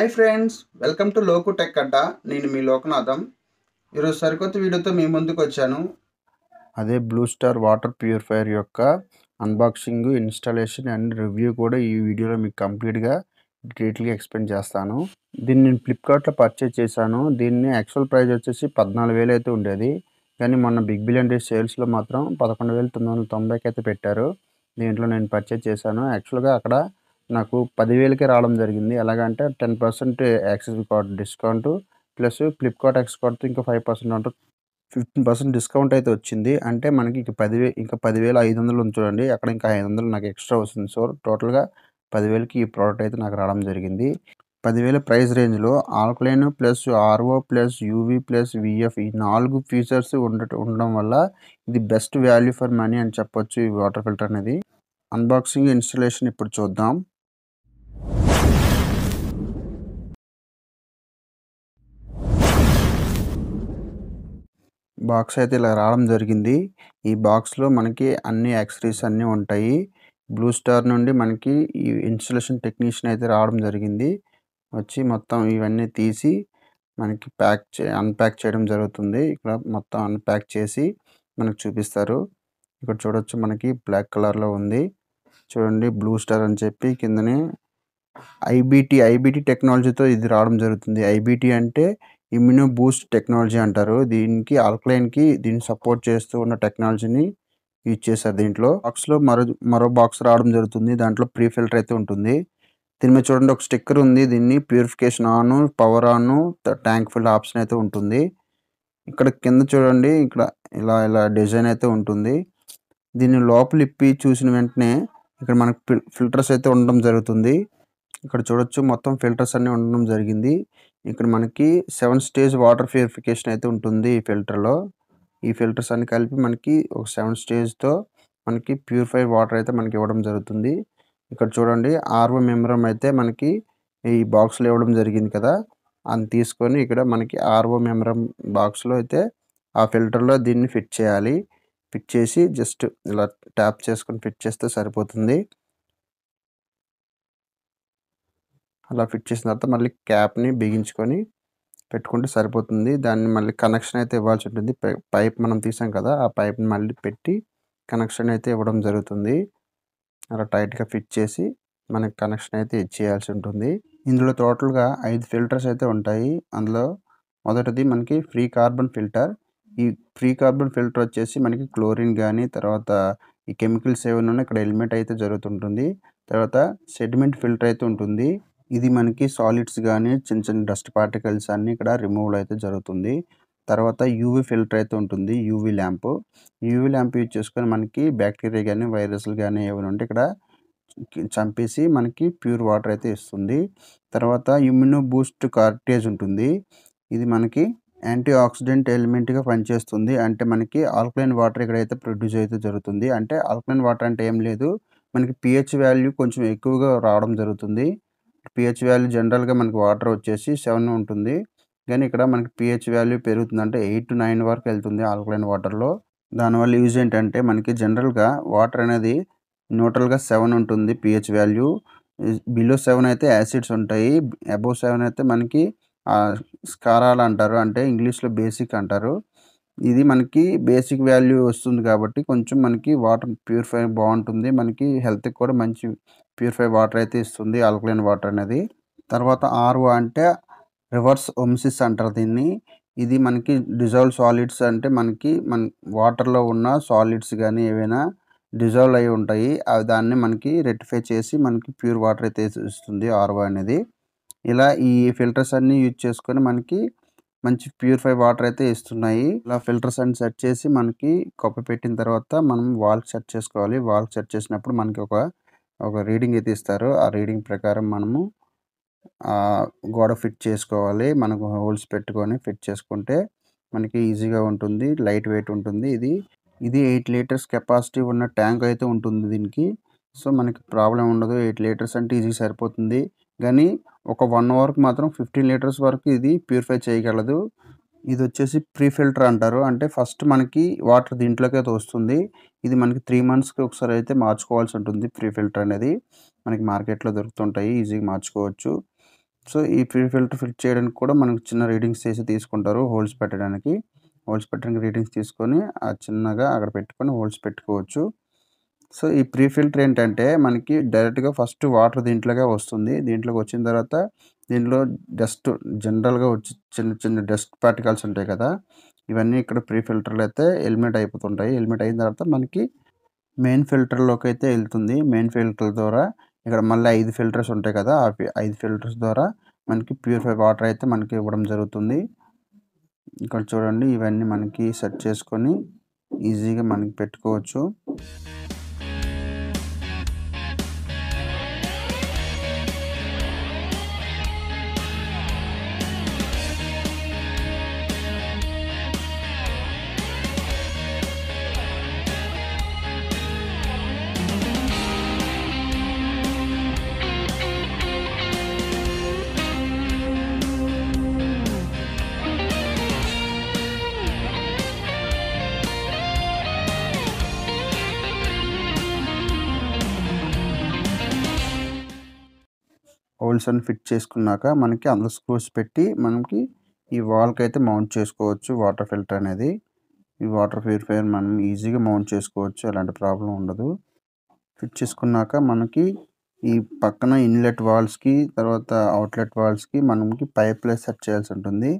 hi friends welcome to Loku tech Adda నేను మీ లోకనాథం ఈరోజు సరికొత్త వీడియోతో మీ ముందుకు వచ్చాను అదే బ్లూ స్టార్ వాటర్ ప్యూరిఫైయర్ యొక్క అన్బాక్సింగ్ ఇన్స్టాలేషన్ అండ్ రివ్యూ కూడా ఈ వీడియోలో మీకు కంప్లీట్గా డీటెయిల్గా ఎక్స్ప్లెయిన్ చేస్తాను దీన్ని నేను ఫ్లిప్కార్ట్లో పర్చేజ్ చేశాను దీన్ని యాక్చువల్ ప్రైస్ వచ్చేసి పద్నాలుగు వేలు అయితే ఉండేది కానీ మొన్న బిగ్ బిలియన్ డే సేల్స్లో మాత్రం పదకొండు వేల తొమ్మిది వందల తొంభైకి అయితే పెట్టారు దీంట్లో నేను పర్చేజ్ చేశాను యాక్చువల్గా అక్కడ నాకు పదివేలకే రావడం జరిగింది ఎలాగంటే ten percent Axis card discount plus Flipkart కార్డ్తో ఇంకా ఫైవ్ పర్సెంట్ అంటూ ఫిఫ్టీన్ పర్సెంట్ డిస్కౌంట్ అయితే వచ్చింది అంటే మనకి ఇంకా పదివే ఇంకా పదివేల ఐదు వందలు ఉంది చూడండి అక్కడ ఇంకా ఐదు వందలు నాకు ఎక్స్ట్రా వస్తుంది సో టోటల్గా పదివేలకి ఈ ప్రోడక్ట్ అయితే నాకు రావడం జరిగింది పదివేల ప్రైస్ రేంజ్లో alkaline plus RO plus UV plus VF ఈ నాలుగు ఫీచర్స్ ఉండట ఉండడం వల్ల ఇది బెస్ట్ వాల్యూ ఫర్ మనీ అని చెప్పొచ్చు ఈ వాటర్ ఫిల్టర్ అనేది అన్బాక్సింగ్ ఇన్స్టలేషన్ ఇప్పుడు చూద్దాం బాక్స్ అయితే ఇలా రావడం జరిగింది ఈ బాక్స్లో మనకి అన్ని యాక్సరీస్ అన్నీ ఉంటాయి బ్లూ స్టార్ నుండి మనకి ఈ ఇన్స్టలేషన్ టెక్నీషియన్ అయితే రావడం జరిగింది వచ్చి మొత్తం ఇవన్నీ తీసి మనకి ప్యాక్ చే అన్ప్యాక్ చేయడం జరుగుతుంది ఇక్కడ మొత్తం అన్ప్యాక్ చేసి మనకు చూపిస్తారు ఇక్కడ చూడొచ్చు మనకి బ్లాక్ కలర్లో ఉంది చూడండి బ్లూ స్టార్ అని చెప్పి కిందనే ఐబీటీ ఐబీటీ టెక్నాలజీతో ఇది రావడం జరుగుతుంది ఐబీటీ అంటే ఇమ్యూనో బూస్ట్ టెక్నాలజీ అంటారు దీనికి ఆల్కలైన్కి దీన్ని సపోర్ట్ చేస్తూ ఉన్న టెక్నాలజీని యూజ్ చేశారు దీంట్లో బాక్స్లో మరో మరో బాక్స్ రావడం జరుగుతుంది దాంట్లో ప్రీ ఫిల్టర్ అయితే ఉంటుంది దీని మీద చూడండి ఒక స్టిక్కర్ ఉంది దీన్ని purification on power on tank fill option అయితే ఉంటుంది ఇక్కడ కింద చూడండి ఇక్కడ ఇలా ఇలా డిజైన్ అయితే ఉంటుంది దీన్ని లోపల ఇప్పి చూసిన వెంటనే ఇక్కడ మనకు ఫిల్టర్స్ అయితే ఉండడం జరుగుతుంది ఇక్కడ చూడొచ్చు మొత్తం ఫిల్టర్స్ అన్నీ ఉండడం జరిగింది ఇక్కడ మనకి సెవెన్ స్టేజ్ వాటర్ ప్యూరిఫికేషన్ అయితే ఉంటుంది ఈ ఫిల్టర్లో ఈ ఫిల్టర్స్ అన్ని కలిపి మనకి ఒక సెవెన్ స్టేజ్తో మనకి ప్యూరిఫైడ్ వాటర్ అయితే మనకి ఇవ్వడం జరుగుతుంది ఇక్కడ చూడండి ఆర్వో మెంబరం అయితే మనకి ఈ బాక్స్లో ఇవ్వడం జరిగింది కదా అని తీసుకొని ఇక్కడ మనకి ఆర్వో మెంబరం బాక్స్లో అయితే ఆ ఫిల్టర్లో దీన్ని ఫిట్ చేయాలి ఫిట్ చేసి జస్ట్ ఇలా ట్యాప్ చేసుకొని ఫిట్ చేస్తే సరిపోతుంది అలా ఫిట్ చేసిన తర్వాత మళ్ళీ క్యాప్ని బిగించుకొని పెట్టుకుంటే సరిపోతుంది దాన్ని మళ్ళీ కనెక్షన్ అయితే ఇవ్వాల్సి ఉంటుంది పైప్ మనం తీసాం కదా ఆ పైప్ని మళ్ళీ పెట్టి కనెక్షన్ అయితే ఇవ్వడం జరుగుతుంది అలా టైట్గా ఫిట్ చేసి మనకి కనెక్షన్ అయితే ఇచ్చేయాల్సి ఉంటుంది ఇందులో టోటల్గా ఐదు ఫిల్టర్స్ అయితే ఉంటాయి అందులో మొదటిది మనకి ఫ్రీ కార్బన్ ఫిల్టర్ ఈ ఫ్రీ కార్బన్ ఫిల్టర్ వచ్చేసి మనకి క్లోరిన్ కానీ తర్వాత ఈ కెమికల్స్ ఏమైనా ఇక్కడ హెల్మెట్ అయితే జరుగుతుంటుంది తర్వాత సెడిమెంట్ ఫిల్టర్ అయితే ఉంటుంది ఇది మనకి సాలిడ్స్ కానీ చిన్న చిన్న డస్ట్ పార్టికల్స్ అన్నీ ఇక్కడ రిమూవల్ అయితే జరుగుతుంది తర్వాత యూవీ ఫిల్టర్ అయితే ఉంటుంది UV lamp UV lamp use చేసుకొని మనకి బ్యాక్టీరియా కానీ వైరస్లు కానీ ఏమైనా ఉంటే ఇక్కడ చంపేసి మనకి ప్యూర్ వాటర్ అయితే ఇస్తుంది తర్వాత ఇమ్యూనో బూస్ట్ కార్టేజ్ ఉంటుంది ఇది మనకి యాంటీ ఆక్సిడెంట్ ఎలిమెంట్గా పనిచేస్తుంది అంటే మనకి ఆల్కలైన్ వాటర్ ఇక్కడైతే ప్రొడ్యూస్ అయితే జరుగుతుంది అంటే ఆల్కలైన్ వాటర్ అంటే ఏం లేదు మనకి పిహెచ్ వాల్యూ కొంచెం ఎక్కువగా రావడం జరుగుతుంది పిహెచ్ వాల్యూ జనరల్గా మనకి వాటర్ వచ్చేసి సెవెన్ ఉంటుంది కానీ ఇక్కడ మనకి పిహెచ్ వాల్యూ పెరుగుతుంది అంటే ఎయిట్ టు నైన్ వరకు వెళ్తుంది ఆల్కలైన్ వాటర్లో దానివల్ల యూజ్ ఏంటంటే మనకి జనరల్గా వాటర్ అనేది న్యూట్రల్గా సెవెన్ ఉంటుంది పిహెచ్ వాల్యూ బిలో సెవెన్ అయితే యాసిడ్స్ ఉంటాయి అబోవ్ సెవెన్ అయితే మనకి స్కారాలు అంటారు అంటే ఇంగ్లీష్లో బేసిక్ అంటారు ఇది మనకి బేసిక్ వాల్యూ వస్తుంది కాబట్టి కొంచెం మనకి వాటర్ ప్యూరిఫై బాగుంటుంది మనకి హెల్త్కి కూడా మంచి ప్యూరిఫై వాటర్ అయితే ఇస్తుంది ఆల్కలైన్ వాటర్ అనేది తర్వాత ఆర్ఓ అంటే రివర్స్ ఒమ్సిస్ అంటారు దీన్ని ఇది మనకి డిజాల్వ్ సాలిడ్స్ అంటే మనకి మన వాటర్లో ఉన్న సాలిడ్స్ కానీ ఏవైనా డిజాల్వ్ అయి ఉంటాయి అవి దాన్ని మనకి రెక్టిఫై చేసి మనకి ప్యూర్ వాటర్ అయితే ఇస్తుంది ఆర్ఓ అనేది ఇలా ఈ ఫిల్టర్స్ అన్నీ యూజ్ చేసుకొని మనకి మంచి ప్యూరిఫై వాటర్ అయితే ఇస్తున్నాయి ఇలా ఫిల్టర్స్ అన్ని సెట్ చేసి మనకి కొప్ప పెట్టిన తర్వాత మనం వాల్ సెట్ చేసుకోవాలి వాల్ సెట్ చేసినప్పుడు మనకి ఒక ఒక రీడింగ్ అయితే ఇస్తారు ఆ రీడింగ్ ప్రకారం మనము గోడ ఫిట్ చేసుకోవాలి మనకు హోల్స్ పెట్టుకొని ఫిట్ చేసుకుంటే మనకి ఈజీగా ఉంటుంది లైట్ వెయిట్ ఉంటుంది ఇది ఇది ఎయిట్ లీటర్స్ కెపాసిటీ ఉన్న ట్యాంక్ అయితే ఉంటుంది దీనికి సో మనకి ప్రాబ్లం ఉండదు ఎయిట్ లీటర్స్ అంటే ఈజీగా సరిపోతుంది కానీ ఒక వన్ అవర్కి మాత్రం ఫిఫ్టీన్ లీటర్స్ వరకు ఇది ప్యూరిఫై చేయగలదు ఇది వచ్చేసి ప్రీ ఫిల్టర్ అంటారు అంటే ఫస్ట్ మనకి వాటర్ దీంట్లోకే వస్తుంది ఇది మనకి త్రీ మంత్స్కి ఒకసారి అయితే మార్చుకోవాల్సి ఉంటుంది ప్రీ ఫిల్టర్ అనేది మనకి మార్కెట్లో దొరుకుతుంటాయి ఈజీగా మార్చుకోవచ్చు సో ఈ ప్రీ ఫిల్టర్ ఫిల్ చేయడానికి కూడా మనకి చిన్న రీడింగ్స్ చేసి తీసుకుంటారు హోల్స్ పెట్టడానికి హోల్స్ పెట్టడానికి రీడింగ్స్ తీసుకొని ఆ చిన్నగా అక్కడ పెట్టుకొని హోల్స్ పెట్టుకోవచ్చు సో ఈ ప్రీ ఫిల్టర్ ఏంటంటే మనకి డైరెక్ట్గా ఫస్ట్ వాటర్ దీంట్లోగా వస్తుంది దీంట్లోకి వచ్చిన తర్వాత దీంట్లో డస్ట్ జనరల్గా వచ్చి చిన్న చిన్న డస్ట్ పార్టికల్స్ ఉంటాయి కదా ఇవన్నీ ఇక్కడ ప్రీ ఫిల్టర్లు అయితే హెల్మెట్ అయిపోతుంటాయి హెల్మెట్ అయిన తర్వాత మనకి మెయిన్ ఫిల్టర్లోకి అయితే వెళ్తుంది మెయిన్ ఫిల్టర్ ద్వారా ఇక్కడ మళ్ళీ ఐదు ఫిల్టర్స్ ఉంటాయి కదా ఆ ఐదు ఫిల్టర్స్ ద్వారా మనకి ప్యూరిఫై వాటర్ అయితే మనకి ఇవ్వడం జరుగుతుంది ఇక్కడ చూడండి ఇవన్నీ మనకి సెట్ చేసుకొని ఈజీగా మనకి పెట్టుకోవచ్చు హోల్స్ అని ఫిట్ చేసుకున్నాక మనకి అందులో స్క్రూస్ పెట్టి మనకి ఈ వాల్కి అయితే మౌంట్ చేసుకోవచ్చు వాటర్ ఫిల్టర్ అనేది ఈ వాటర్ ప్యూరిఫైయర్ మనం ఈజీగా మౌంట్ చేసుకోవచ్చు ఎలాంటి ప్రాబ్లం ఉండదు ఫిట్ చేసుకున్నాక మనకి ఈ పక్కన ఇన్లెట్ వాల్స్కి తర్వాత అవుట్లెట్ వాల్స్కి మనకి పైప్లే సెట్ చేయాల్సి ఉంటుంది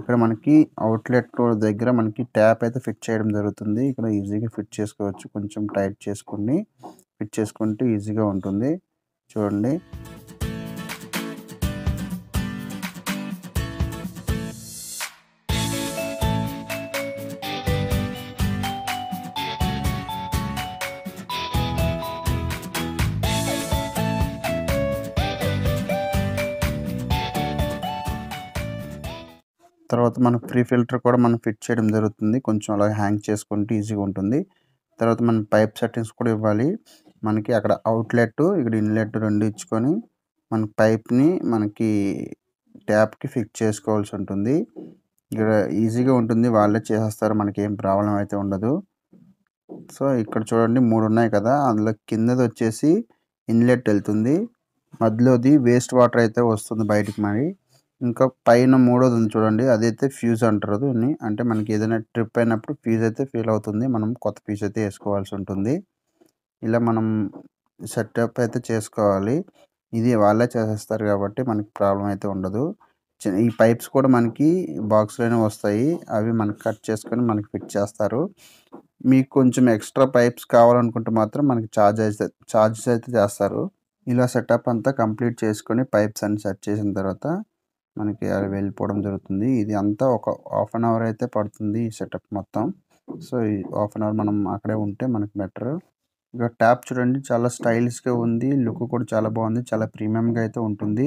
ఇక్కడ మనకి అవుట్లెట్ దగ్గర మనకి ట్యాప్ అయితే ఫిట్ చేయడం జరుగుతుంది ఇక్కడ ఈజీగా ఫిట్ చేసుకోవచ్చు కొంచెం టైట్ చేసుకుని ఫిట్ చేసుకుంటే ఈజీగా ఉంటుంది చూడండి తర్వాత మనం ఫ్రీ ఫిల్టర్ కూడా మనం ఫిట్ చేయడం జరుగుతుంది కొంచెం అలా హ్యాంగ్ చేసుకుంటే ఈజీగా ఉంటుంది తర్వాత మనం పైప్ సెట్టింగ్స్ కూడా ఇవ్వాలి మనకి అక్కడ అవుట్లెట్ ఇక్కడ ఇన్లెట్ రెండు ఇచ్చుకొని మన పైప్ని మనకి ట్యాప్కి ఫిక్స్ చేసుకోవాల్సి ఉంటుంది ఇక్కడ ఈజీగా ఉంటుంది వాళ్ళే చేసేస్తారు మనకి ఏం ప్రాబ్లం అయితే ఉండదు సో ఇక్కడ చూడండి మూడు ఉన్నాయి కదా అందులో కిందది వచ్చేసి ఇన్లెట్ వెళ్తుంది మధ్యలోది వేస్ట్ వాటర్ అయితే వస్తుంది బయటికి మరి ఇంకా పైన మూడోది ఉంది చూడండి అదైతే ఫ్యూజ్ అంటారు దీన్ని అంటే మనకి ఏదైనా ట్రిప్ అయినప్పుడు ఫ్యూజ్ అయితే ఫీల్ అవుతుంది మనం కొత్త ఫ్యూజ్ అయితే వేసుకోవాల్సి ఉంటుంది ఇలా మనం సెటప్ అయితే చేసుకోవాలి ఇది వాళ్ళే చేసేస్తారు కాబట్టి మనకి ప్రాబ్లం అయితే ఉండదు ఈ పైప్స్ కూడా మనకి బాక్స్లోనే వస్తాయి అవి మనకి కట్ చేసుకొని మనకి ఫిట్ చేస్తారు మీకు కొంచెం ఎక్స్ట్రా పైప్స్ కావాలనుకుంటే మాత్రం మనకి ఛార్జ్ అయితే ఛార్జెస్ అయితే చేస్తారు ఇలా సెటప్ అంతా కంప్లీట్ చేసుకొని పైప్స్ అన్ని సెట్ చేసిన తర్వాత మనకి వెళ్ళిపోవడం జరుగుతుంది ఇది అంతా ఒక హాఫ్ అన్ అవర్ అయితే పడుతుంది ఈ సెటప్ మొత్తం సో ఈ హాఫ్ అన్ అవర్ మనం అక్కడే ఉంటే మనకి బెటర్ ఇక ట్యాప్ చూడండి చాలా స్టైలిష్గా ఉంది లుక్ కూడా చాలా బాగుంది చాలా ప్రీమియంగా అయితే ఉంటుంది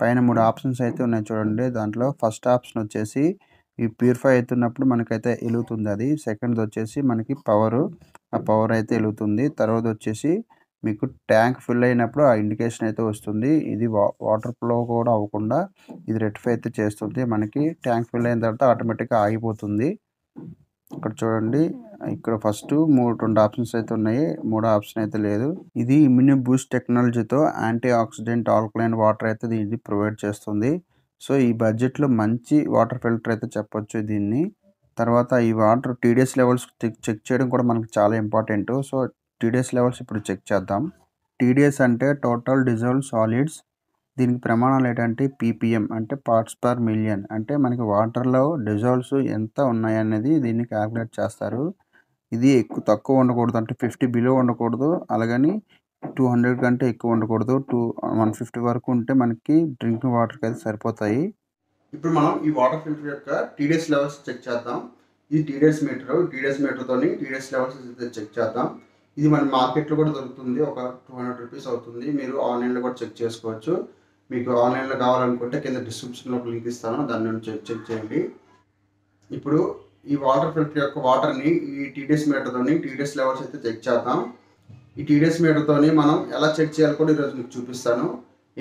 పైన మూడు ఆప్షన్స్ అయితే ఉన్నాయి చూడండి దాంట్లో ఫస్ట్ ఆప్షన్ వచ్చేసి ఈ ప్యూరిఫై అవుతున్నప్పుడు మనకైతే వెలుగుతుంది అది సెకండ్ వచ్చేసి మనకి పవరు ఆ పవర్ అయితే వెలుగుతుంది తర్వాత వచ్చేసి మీకు ట్యాంక్ ఫిల్ అయినప్పుడు ఆ ఇండికేషన్ అయితే వస్తుంది ఇది వాటర్ ఫ్లో కూడా అవ్వకుండా ఇది రెక్టిఫై అయితే చేస్తుంది మనకి ట్యాంక్ ఫిల్ అయిన తర్వాత ఆటోమేటిక్గా ఆగిపోతుంది ఇక్కడ చూడండి ఇక్కడ ఫస్ట్ మూడు రెండు ఆప్షన్స్ అయితే ఉన్నాయి మూడో ఆప్షన్ అయితే లేదు ఇది ఇమ్యూని బూస్ట్ టెక్నాలజీతో యాంటీ ఆక్సిడెంట్ ఆల్కలైన్ వాటర్ అయితే దీన్ని ప్రొవైడ్ చేస్తుంది సో ఈ బడ్జెట్లో మంచి వాటర్ ఫిల్టర్ అయితే చెప్పొచ్చు దీన్ని తర్వాత ఈ వాటర్ టీడీఎస్ లెవెల్స్ చెక్ చేయడం కూడా మనకు చాలా ఇంపార్టెంట్ సో టీడీఎస్ లెవెల్స్ ఇప్పుడు చెక్ చేద్దాం టీడీఎస్ అంటే టోటల్ డిజాల్వ్ సాలిడ్స్ దీనికి ప్రమాణాలు ఏంటంటే పీపీఎం అంటే పార్ట్స్ పర్ మిలియన్ అంటే మనకి వాటర్లో డిజాల్వ్స్ ఎంత ఉన్నాయనేది దీన్ని క్యాలిక్యులేట్ చేస్తారు ఇది ఎక్కువ తక్కువ ఉండకూడదు అంటే ఫిఫ్టీ బిలో ఉండకూడదు అలాగని టూ హండ్రెడ్ కంటే ఎక్కువ ఉండకూడదు టూ వన్ ఫిఫ్టీ వరకు ఉంటే మనకి డ్రింకింగ్ వాటర్కి అయితే సరిపోతాయి ఇప్పుడు మనం ఈ వాటర్ ఫిల్టర్ యొక్క టీడీఎస్ లెవెల్స్ చెక్ చేద్దాం ఈ టీడీఎస్ మీటర్ టీడీఎస్ మీటర్తో టీడీఎస్ లెవెల్స్ చెక్ చేద్దాం ఇది మన మార్కెట్లో కూడా దొరుకుతుంది ఒక టూ హండ్రెడ్ రూపీస్ అవుతుంది మీరు ఆన్లైన్లో కూడా చెక్ చేసుకోవచ్చు మీకు ఆన్లైన్లో కావాలనుకుంటే కింద డిస్క్రిప్షన్లో లింక్ ఇస్తాను దాన్ని చెక్ చేయండి ఇప్పుడు ఈ వాటర్ ఫిల్టర్ యొక్క వాటర్ని ఈ టీడీఎస్ మీటర్తోని టీడీఎస్ లెవెల్స్ అయితే చెక్ చేద్దాం ఈ టీడీఎస్ మీటర్తోని మనం ఎలా చెక్ చేయాలి కూడా ఈరోజు మీకు చూపిస్తాను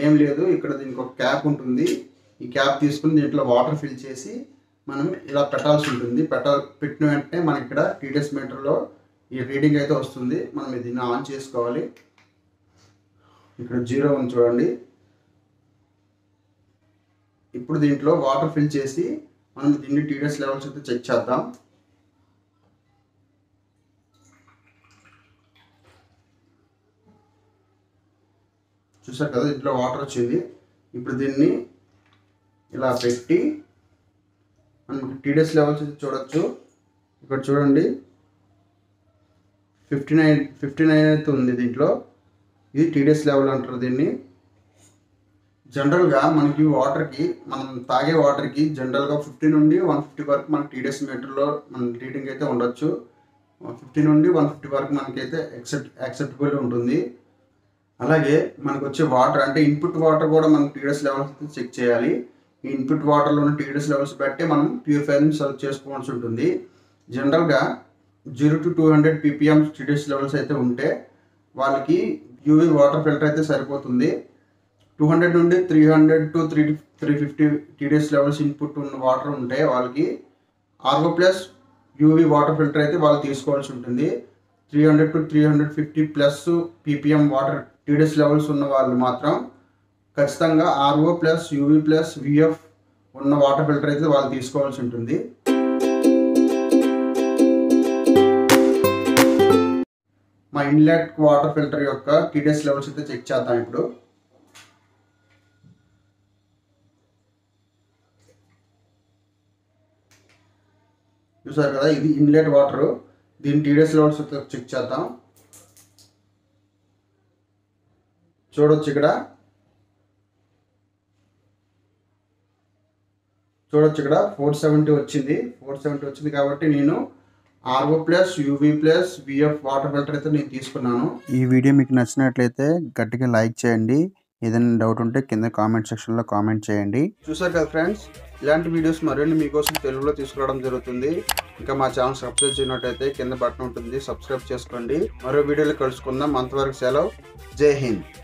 ఏం లేదు ఇక్కడ దీనికి ఒక క్యాప్ ఉంటుంది ఈ క్యాప్ తీసుకుని దీంట్లో వాటర్ ఫిల్ చేసి మనం ఇలా పెట్టాల్సి ఉంటుంది పెట్ట పెట్టిన వెంటనే మనకి ఇక్కడ టీడీఎస్ మీటర్లో ఈ రీడింగ్ అయితే వస్తుంది మనం ఇది ఆన్ చేసుకోవాలి ఇక్కడ జీరో ఉంది చూడండి ఇప్పుడు దీంట్లో వాటర్ ఫిల్ చేసి మనం దీన్ని టీడీఎస్ లెవెల్స్ అయితే చెక్ చేద్దాం చూసారు కదా ఇంట్లో వాటర్ వచ్చింది ఇప్పుడు దీన్ని ఇలా పెట్టి మనం టీడీఎస్ లెవెల్స్ చూడొచ్చు ఇక్కడ చూడండి ఫిఫ్టీ నైన్ ఫిఫ్టీ నైన్ అయితే ఉంది దీంట్లో ఇది టీడీఎస్ లెవెల్ అంటారు దీన్ని జనరల్గా మనకి వాటర్కి మనం తాగే వాటర్కి జనరల్గా ఫిఫ్టీ నుండి వన్ ఫిఫ్టీ వరకు మన టీడీఎస్ మీటర్లో మన రీడింగ్ అయితే ఉండొచ్చు ఫిఫ్టీ నుండి వన్ ఫిఫ్టీ వరకు మనకైతే ఎక్సెప్ట్ యాక్సెప్టబుల్ ఉంటుంది అలాగే మనకు వచ్చే వాటర్ అంటే ఇన్పుట్ వాటర్ కూడా మనం టీడీఎస్ లెవెల్స్ చెక్ చేయాలి ఈ ఇన్పుట్ వాటర్లో ఉన్న టీడీఎస్ లెవెల్స్ బట్టి మనం ప్యూరిఫైర్ని సర్వ్ చేసుకోవాల్సి ఉంటుంది జనరల్గా zero to two hundred PPM స్టిడ్యూస్ లెవెల్స్ అయితే ఉంటే వాళ్ళకి యూవి వాటర్ ఫిల్టర్ అయితే సరిపోతుంది టూ హండ్రెడ్ నుండి three hundred to three three fifty TDS levels input ఉన్న వాటర్ ఉంటే వాళ్ళకి RO plus UV water filter అయితే వాళ్ళు తీసుకోవాల్సి ఉంటుంది three hundred to three hundred fifty plus PPM water TDS levels ఉన్న వాళ్ళు మాత్రం ఖచ్చితంగా RO plus UV plus VF ఉన్న వాటర్ ఫిల్టర్ అయితే వాళ్ళు తీసుకోవాల్సి ఉంటుంది మా ఇన్లెట్ వాటర్ ఫిల్టర్ యొక్క టీడీఎస్ లెవెల్స్ అయితే చెక్ చేద్దాం ఇప్పుడు చూసారు కదా ఇది ఇన్లెట్ వాటర్ దీని టీడీఎస్ లెవెల్స్ అయితే చెక్ చేద్దాం చూడొచ్చు ఇక్కడ చూడొచ్చు ఇక్కడ ఫోర్ సెవెంటీ వచ్చింది ఫోర్ సెవెంటీ వచ్చింది కాబట్టి నేను RO plus UV plus VF water filter అయితే నేను తీసుకున్నాను ఈ వీడియో మీకు నచ్చినట్లయితే గట్టిగా లైక్ చేయండి ఏదైనా డౌట్ ఉంటే కింద కామెంట్ సెక్షన్లో కామెంట్ చేయండి చూసారు కదా ఫ్రెండ్స్ ఇలాంటి వీడియోస్ మరిన్ని మీకోసం తెలుగులో తీసుకురావడం జరుగుతుంది ఇంకా మా ఛానల్ సబ్స్క్రైబ్ చేసినట్టయితే కింద బటన్ ఉంటుంది సబ్స్క్రైబ్ చేసుకోండి మరో వీడియోలు కలుసుకుందాం అంతవరకు సెలవు జై హింద్